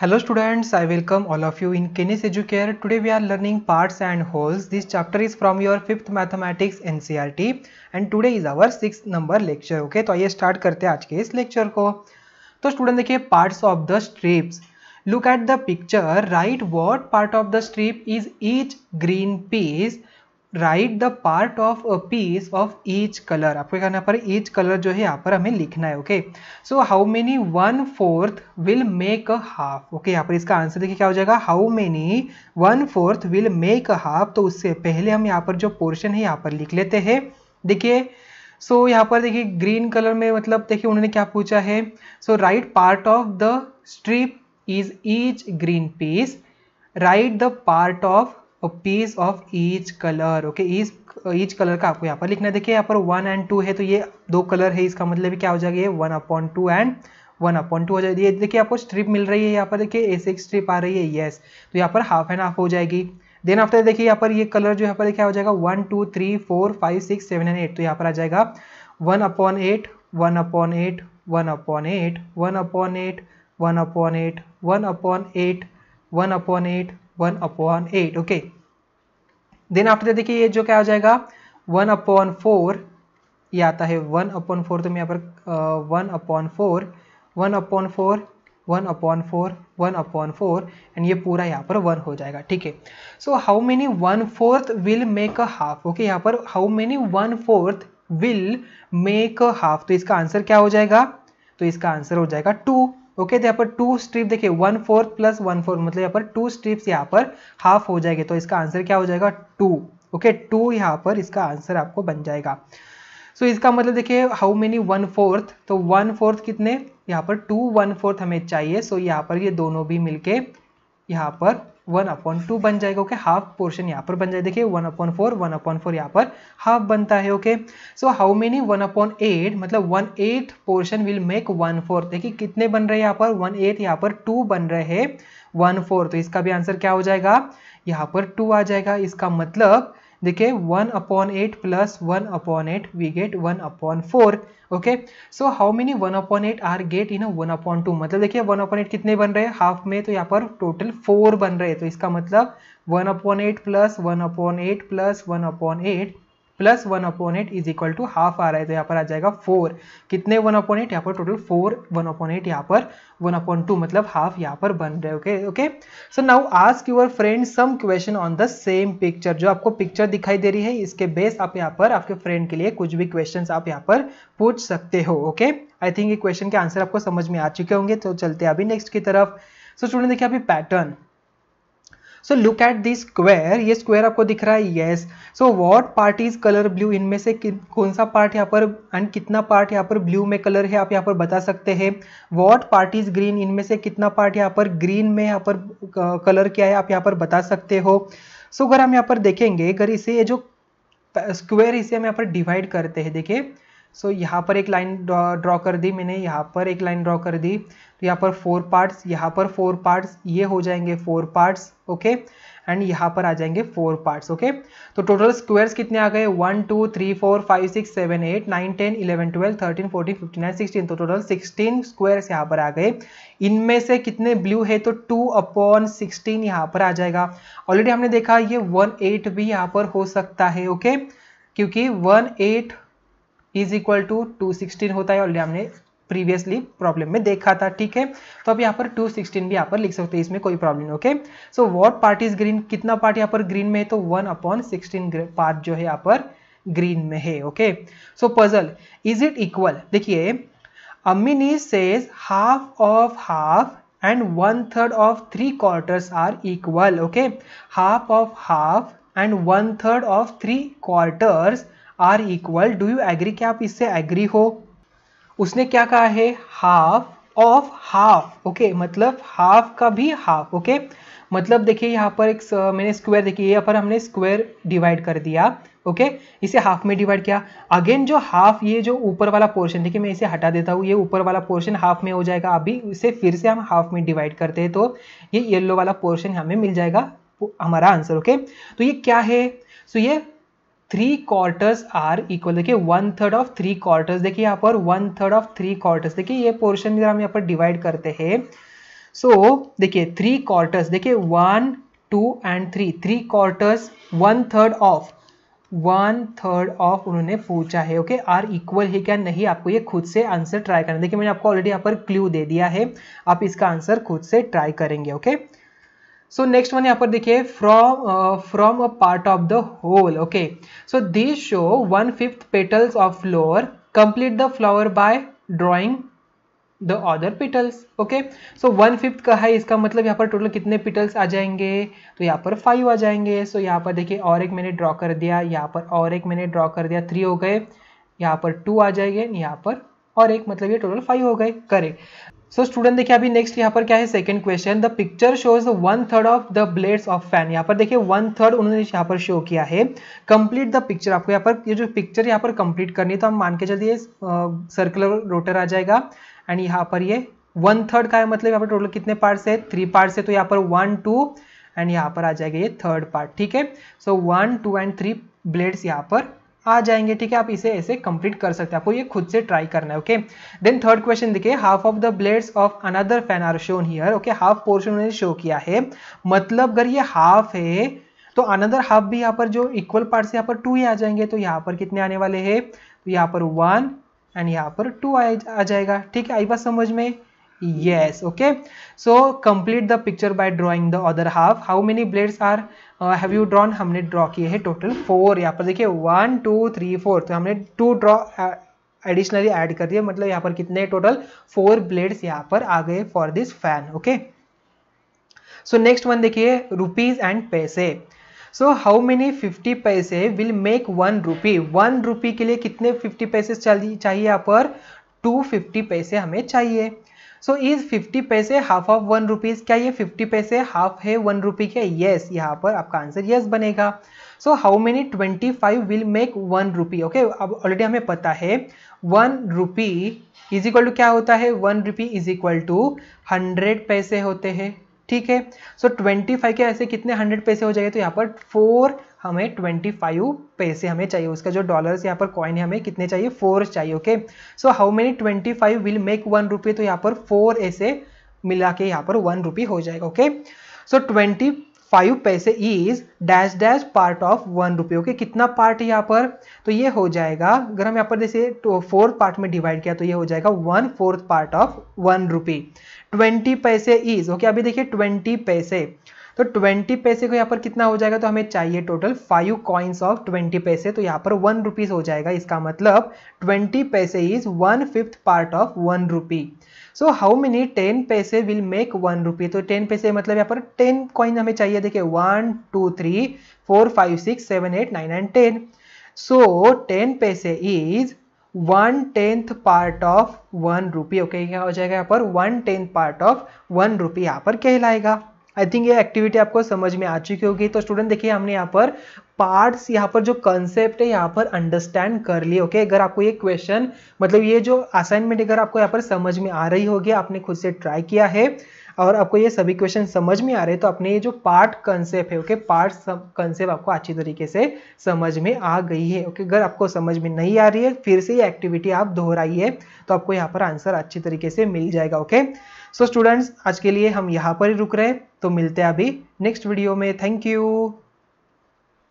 Hello students I welcome all of you in Kenis Educare today we are learning parts and wholes this chapter is from your fifth mathematics NCERT and today is our six number lecture okay तो आइए start करते हैं आज के इस lecture को तो student देखिए parts of the strips look at the picture right what part of the strip is each green piece right the part of a piece of each colour आपको करना पर ईच कलर जो है यहाँ पर हमें लिखना है okay so how many one fourth will make a half okay यहाँ पर इसका आंसर देखिए क्या हो जाएगा how many one fourth will make a half तो उससे पहले हम यहाँ पर जो पोर्शन है यहाँ पर लिख लेते हैं देखिए सो so, यहाँ पर देखिए ग्रीन कलर में मतलब देखिए उन्होंने क्या पूछा है so right part of the strip is each green piece right the part of or piece of each colour okay each each colour का आपको यहाँ पर लिखना है देखिए यहाँ पर वन एंड टू है तो ये दो कलर है इसका मतलब क्या हो जाएगा ये one upon two and one upon two हो जाएगी ये देखिए आपको स्ट्रिप मिल रही है यहाँ पर देखिए ए सिक्स स्ट्रिप आ रही है येस तो यहाँ पर हाफ एंड हाफ हो जाएगी देन आफ्टर देखिए यहाँ पर ये कलर जो यहाँ पर क्या हो जाएगा one two three four five six seven and eight तो यहाँ पर आ जाएगा one upon eight one upon eight one upon eight one upon eight one upon eight one upon eight one upon eight one upon eight okay then after that देखिए ये जो क्या हो जाएगा वन अपॉन फोर ये आता है one upon four तो मैं यहाँ पर one upon four one upon four one upon four one upon four and ये पूरा यहाँ पर वन हो जाएगा ठीक है so how many one fourth will make a half okay यहाँ पर how many one fourth will make a half तो इसका आंसर क्या हो जाएगा तो इसका आंसर हो जाएगा टू ओके तो यहाँ पर टू स्ट्रिप देखिए one fourth plus one fourth मतलब यहाँ पर टू स्ट्रिप्स यहाँ पर हाफ हो जाएगा तो इसका आंसर क्या हो जाएगा टू ओके टू यहाँ पर इसका आंसर आपको बन जाएगा सो so, इसका मतलब देखिए हाउ मेनी वन फोर्थ तो वन फोर्थ कितने यहाँ पर टू वन फोर्थ हमें चाहिए सो so, यहाँ पर ये दोनों भी मिलके यहाँ पर वन अपॉन टू बन जाएगा ओके हाफ पोर्शन यहाँ पर बन जाए देखिए one upon four one upon four यहाँ पर हाफ बनता है okay so how many one upon eight मतलब one eight portion will make one four देखिए कितने बन रहे हैं यहाँ पर वन एट यहाँ पर टू बन रहे हैं वन फोर तो इसका भी आंसर क्या हो जाएगा यहाँ पर टू आ जाएगा इसका मतलब देखिए one upon eight plus one upon eight we get one upon four okay so how many one upon eight are get in one upon two मतलब देखिए वन अपॉन एट कितने बन रहे हैं हाफ में तो यहाँ पर टोटल फोर बन रहे हैं तो इसका मतलब one upon eight plus one upon eight plus one upon eight plus one upon eight is equal to half आ रहा है तो यहाँ पर आ जाएगा फोर कितने वन अपॉन एट यहाँ पर total four one upon eight यहाँ पर वन अपॉन टू मतलब हाफ यहाँ पर बन रहे okay okay so now ask your friend some question on the same picture जो आपको पिक्चर दिखाई दे रही है इसके बेस आप यहाँ पर आपके फ्रेंड के लिए कुछ भी क्वेश्चन आप यहाँ पर पूछ सकते हो ओके आई थिंक ये क्वेश्चन के आंसर आपको समझ में आ चुके होंगे तो चलते अभी नेक्स्ट की तरफ सो स्टूडेंट देखिए अभी pattern so look at this square ये स्क्वायर आपको दिख रहा है yes so what part is colour blue इनमें से कौन सा पार्ट यहाँ पर एंड कितना पार्ट यहाँ पर ब्लू में कलर है आप यहाँ पर बता सकते हैं वॉट पार्ट इज ग्रीन इनमें से कितना पार्ट यहाँ पर ग्रीन में यहाँ पर कलर क्या है आप यहाँ पर बता सकते हो सो so, अगर हम यहाँ पर देखेंगे अगर इसे ये जो स्क्वायर इसे हम यहाँ पर डिवाइड करते हैं देखिए सो so, यहाँ पर एक लाइन ड्रॉ कर दी मैंने यहाँ पर एक लाइन ड्रॉ कर दी तो यहाँ पर फोर पार्ट्स यहाँ पर फोर पार्ट्स ये हो जाएंगे फोर पार्ट्स ओके एंड यहाँ पर आ जाएंगे फोर पार्ट्स ओके तो टोटल स्क्वेयर्स कितने आ गए one two three four five six seven eight nine ten eleven twelve thirteen fourteen fifty nine sixteen तो टोटल सिक्सटीन स्क्वेयर्स यहाँ पर आ गए इनमें से कितने ब्लू है तो टू अपॉन सिक्सटीन यहाँ पर आ जाएगा ऑलरेडी हमने देखा ये वन एट भी यहाँ पर हो सकता है ओके okay? क्योंकि one eight is equal to two sixteen होता है और हमने प्रीवियसली प्रॉब्लम में देखा था ठीक है तो अब यहाँ पर 216 भी यहाँ पर लिख सकते हैं इसमें कोई problem okay so what part is green कितना पार्ट यहाँ पर ग्रीन में है तो वन अपॉन सिक्सटीन पार्ट जो है यहाँ पर ग्रीन में है okay so puzzle is it equal देखिए Amini says half of half and one third of three quarters are equal okay half of half and one third of three quarters are equal do you agree क्या आप इससे agree हो उसने क्या कहा है half of half okay मतलब half का भी हाफ ओके okay? मतलब देखिए यहाँ पर एक uh, मैंने स्क्वायर देखिए यहाँ पर हमने स्क्वायर डिवाइड कर दिया ओके okay? इसे हाफ में डिवाइड किया अगेन जो हाफ ये जो ऊपर वाला पोर्शन देखिए मैं इसे हटा देता हूँ ये ऊपर वाला पोर्शन हाफ में हो जाएगा अभी इसे फिर से हम हाफ में डिवाइड करते हैं तो ये येलो वाला पोर्शन हमें मिल जाएगा हमारा आंसर ओके okay? तो ये क्या है सो तो so ये थ्री क्वार्टर्स आर इक्वल देखिए one third of three quarters देखिए यहाँ पर one third of three quarters देखिए ये पोर्शन हम यहाँ पर डिवाइड करते हैं सो so, देखिए थ्री क्वार्टर्स देखिए one two and three three quarters one third of one third of उन्होंने पूछा है ओके आर इक्वल है क्या नहीं आपको ये खुद से आंसर ट्राई करना देखिए मैंने आपको ऑलरेडी यहाँ पर क्ल्यू दे दिया है आप इसका आंसर खुद से ट्राई करेंगे okay okay? So next one यहाँ पर देखिए from from a part of the whole okay so this show one fifth petals of of complete the flower by drawing the other petals okay so one fifth का है इसका मतलब यहाँ पर total कितने पिटल्स आ जाएंगे तो यहाँ पर फाइव आ जाएंगे सो so यहाँ पर देखिए और एक मैंने ड्रॉ कर दिया यहाँ पर और एक मैंने ड्रॉ कर दिया थ्री हो गए यहाँ पर टू आ जाएंगे यहाँ पर और एक मतलब ये टोटल फाइव हो गए करेक्ट सो स्टूडेंट देखिए अभी नेक्स्ट यहाँ पर क्या है second question the picture shows one third of the blades of fan यहाँ पर देखिए वन थर्ड उन्होंने यहाँ पर शो किया है कंप्लीट द पिक्चर आपको यहाँ पर ये जो पिक्चर यहाँ पर कंप्लीट करनी है तो हम मान के चलिए सर्कुलर रोटर आ जाएगा एंड यहाँ पर ये वन थर्ड का है मतलब यहाँ पर टोटल कितने पार्ट्स है थ्री पार्ट्स है तो यहाँ पर वन टू एंड यहाँ पर आ जाएगा ये थर्ड पार्ट ठीक है so one two and three blades यहाँ पर आ जाएंगे ठीक है आप इसे ऐसे कंप्लीट कर सकते हैं आपको ये खुद से ट्राई करना है ओके देन थर्ड क्वेश्चन देखिए half of the blades of another fan are shown here okay half portion उन्होंने शो किया है मतलब अगर ये हाफ है तो अनदर हाफ भी यहाँ पर जो इक्वल पार्ट से यहाँ पर टू ही आ जाएंगे तो यहाँ पर कितने आने वाले हैं तो यहाँ पर वन एंड यहाँ पर टू आ जाएगा ठीक है आई बात समझ में yes okay so complete the picture by drawing the other half how many blades are uh, have you drawn हमने ड्रॉ किए हैं टोटल फोर यहाँ पर देखिए वन टू थ्री फोर तो हमने टू ड्रॉ एडिशनली ऐड कर दिए मतलब यहाँ पर कितने टोटल फोर ब्लेड्स यहाँ पर आ गए for this fan okay so next one देखिए rupees and paise so how many fifty paise will make one rupee one rupee के लिए कितने फिफ्टी पैसे चाहिए यहाँ पर टू फिफ्टी पैसे हमें चाहिए so is fifty paise half of one rupees क्या ये फिफ्टी पैसे हाफ है वन रुपी के येस यहाँ पर आपका आंसर येस बनेगा so how many twenty five will make one rupee okay अब ऑलरेडी हमें पता है one rupee is equal to क्या होता है one rupee is equal to hundred paise होते हैं ठीक है सो ट्वेंटी फाइव के ऐसे कितने हंड्रेड पैसे हो जाएंगे तो यहाँ पर फोर हमें ट्वेंटी फाइव पैसे हमें चाहिए उसका जो डॉलर्स यहाँ पर कॉइन है हमें कितने चाहिए फोर चाहिए okay so how many twenty five will make one रुपये तो यहाँ पर फोर ऐसे मिला के यहाँ पर वन रुपी हो जाएगा okay so twenty five paise is dash dash part of one रुपये ओके कितना पार्ट यहाँ पर तो ये हो जाएगा अगर हम यहाँ पर जैसे तो फोर्थ पार्ट में डिवाइड किया तो ये हो जाएगा one fourth part of one rupee twenty paise is okay अभी देखिए ट्वेंटी पैसे तो ट्वेंटी पैसे को यहाँ पर कितना हो जाएगा तो हमें चाहिए total five coins of twenty paise तो यहाँ पर वन रुपीज हो जाएगा इसका मतलब twenty paise is one fifth part of one rupee so how many ten paise will make one rupee तो टेन पैसे मतलब यहाँ पर टेन कॉइन हमें चाहिए देखिए one two three four five six seven eight nine and ten so ten paise is one tenth part of one rupee okay क्या हो जाएगा यहाँ पर one tenth part of one rupee यहाँ पर कहलाएगा आई थिंक ये एक्टिविटी आपको समझ में आ चुकी होगी तो स्टूडेंट देखिए हमने यहाँ पर पार्ट्स यहाँ पर जो कंसेप्ट है यहाँ पर अंडरस्टैंड कर लिए ओके okay? अगर आपको ये क्वेश्चन मतलब ये जो असाइनमेंट अगर आपको यहाँ पर समझ में आ रही होगी आपने खुद से ट्राई किया है और आपको ये सभी क्वेश्चन समझ में आ रहे हैं तो अपने ये जो पार्ट कंसेप्ट है ओके पार्ट कंसेप्ट आपको अच्छी तरीके से समझ में आ गई है ओके अगर आपको समझ में नहीं आ रही है फिर से ये एक्टिविटी आप दोहराइए तो आपको यहाँ पर आंसर अच्छी तरीके से मिल जाएगा ओके सो स्टूडेंट्स आज के लिए हम यहाँ पर ही रुक रहे हैं तो मिलते हैं अभी नेक्स्ट वीडियो में थैंक यू